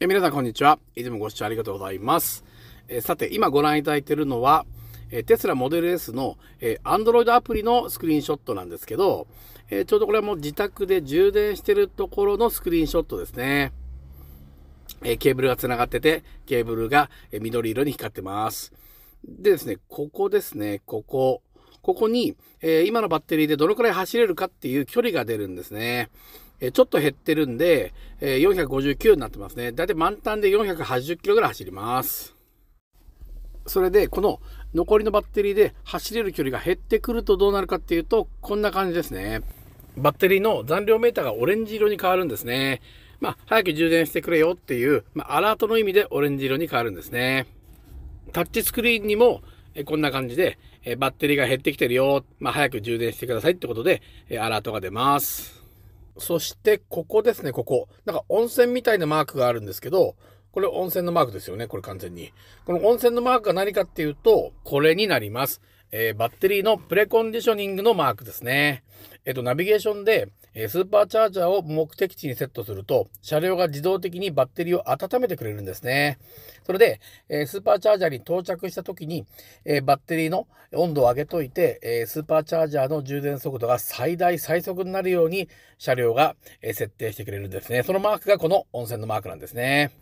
え皆さんこんにちは。いつもご視聴ありがとうございます。えさて、今ご覧いただいているのは、えテスラモデル S の、え Android アプリのスクリーンショットなんですけど、えちょうどこれはもう自宅で充電してるところのスクリーンショットですね。えケーブルが繋がってて、ケーブルが緑色に光ってます。でですね、ここですね、ここ。ここに、えー、今のバッテリーでどのくらい走れるかっていう距離が出るんですね。えー、ちょっと減ってるんで、えー、459になってますね。だいたい満タンで480キロぐらい走ります。それで、この残りのバッテリーで走れる距離が減ってくるとどうなるかっていうと、こんな感じですね。バッテリーの残量メーターがオレンジ色に変わるんですね。まあ、早く充電してくれよっていう、まあ、アラートの意味でオレンジ色に変わるんですね。タッチスクリーンにも、えこんな感じで、えバッテリーが減ってきてるよ、まあ、早く充電してくださいってことで、えアラートが出ます。そして、ここですね、ここ。なんか温泉みたいなマークがあるんですけど、これ温泉のマークですよね、これ完全に。この温泉のマークが何かっていうと、これになります。えー、バッテリーのプレコンディショニングのマークですね。えっ、ー、と、ナビゲーションで、えー、スーパーチャージャーを目的地にセットすると、車両が自動的にバッテリーを温めてくれるんですね。それで、えスーパーチャージャーに到着した時に、えバッテリーの温度を上げといて、えスーパーチャージャーの充電速度が最大最速になるように車両が、え設定してくれるんですね。そのマークがこの温泉のマークなんですね。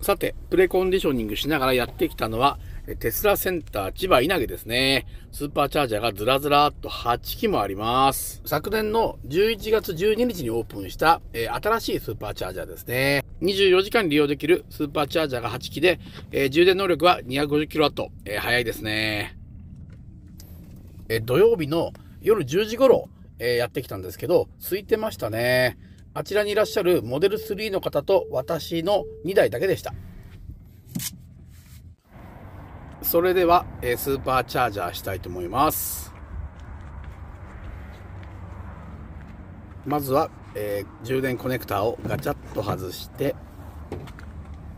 さて、プレコンディショニングしながらやってきたのは、テスラセンター千葉稲毛ですね。スーパーチャージャーがずらずらっと8機もあります。昨年の11月12日にオープンした、えー、新しいスーパーチャージャーですね。24時間利用できるスーパーチャージャーが8機で、えー、充電能力は 250kW、えー。早いですね。え土曜日の夜10時頃、えやってきたんですけど、空いてましたね。あちらにいらっしゃるモデル3の方と私の2台だけでした。それでは、えスーパーチャージャーしたいと思います。まずは、えー、充電コネクタをガチャッと外して、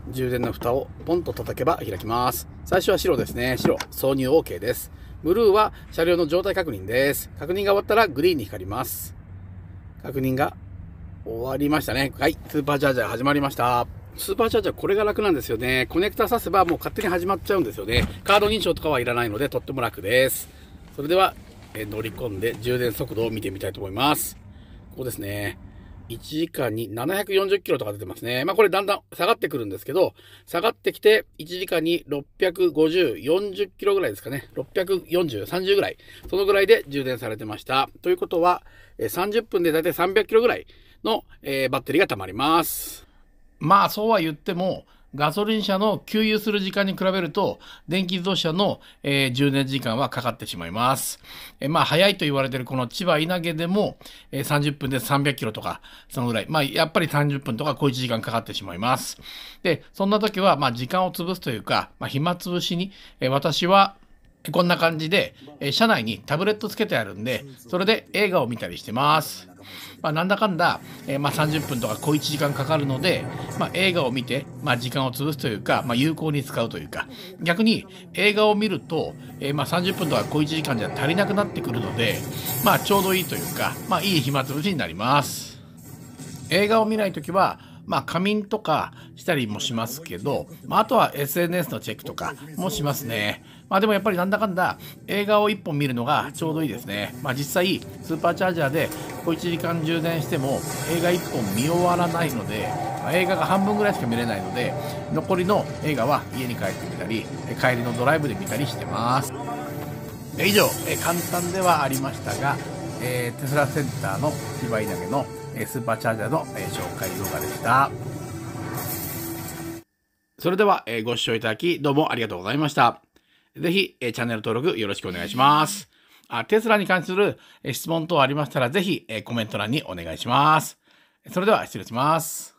充電の蓋をポンと叩けば開きます。最初は白ですね。白、挿入 OK です。ブルーは車両の状態確認です。確認が終わったらグリーンに光ります。確認が終わりましたね。はい、スーパーチャージャー始まりました。スーパーチャージャーこれが楽なんですよね。コネクタ挿せばもう勝手に始まっちゃうんですよね。カード認証とかはいらないのでとっても楽です。それでは、え乗り込んで充電速度を見てみたいと思います。ここですね。1時間に740キロとか出てますね。まあこれだんだん下がってくるんですけど、下がってきて1時間に650、40キロぐらいですかね。640、30ぐらい。そのぐらいで充電されてました。ということは、30分でだいたい300キロぐらいの、えー、バッテリーが溜まります。まあそうは言ってもガソリン車の給油する時間に比べると、電気自動車の、えー、充電時間はかかってしまいます。えー、まあ、早いと言われているこの千葉稲毛でも、えー、30分で300キロとか、そのぐらい。まあ、やっぱり30分とか小1時間かかってしまいます。で、そんな時は、まあ、時間を潰すというか、まあ、暇つぶしに、えー、私は、こんな感じで、え車内にタブレットつけてあるんで、それで映画を見たりしてます。まあ、なんだかんだ、えー、まあ、30分とか小1時間かかるので、まあ、映画を見て、まあ、時間を潰すというか、ま有効に使うというか逆に映画を見ると、えー、ま30分とか小1時間じゃ足りなくなってくるので、まちょうどいいというか、まいい暇つぶしになります。映画を見ない時はまあ、仮眠とかしたりもしますけど、まあ、あとは SNS のチェックとかもしますね。まあ、でもやっぱりなんだかんだ映画を1本見るのがちょうどいいですね。まあ、実際、スーパーチャージャーで小1時間充電しても映画1本見終わらないので、ま映画が半分ぐらいしか見れないので、残りの映画は家に帰ってみたり、帰りのドライブで見たりしてます。以上、簡単ではありましたが、えー、テスラセンターの芝居投げのえスーパーチャージャーの、え紹介動画でした。それでは、えご視聴いただき、どうもありがとうございました。ぜひ、えチャンネル登録よろしくお願いします。あテスラに関する、え質問等ありましたら、ぜひ、えコメント欄にお願いします。それでは、失礼します。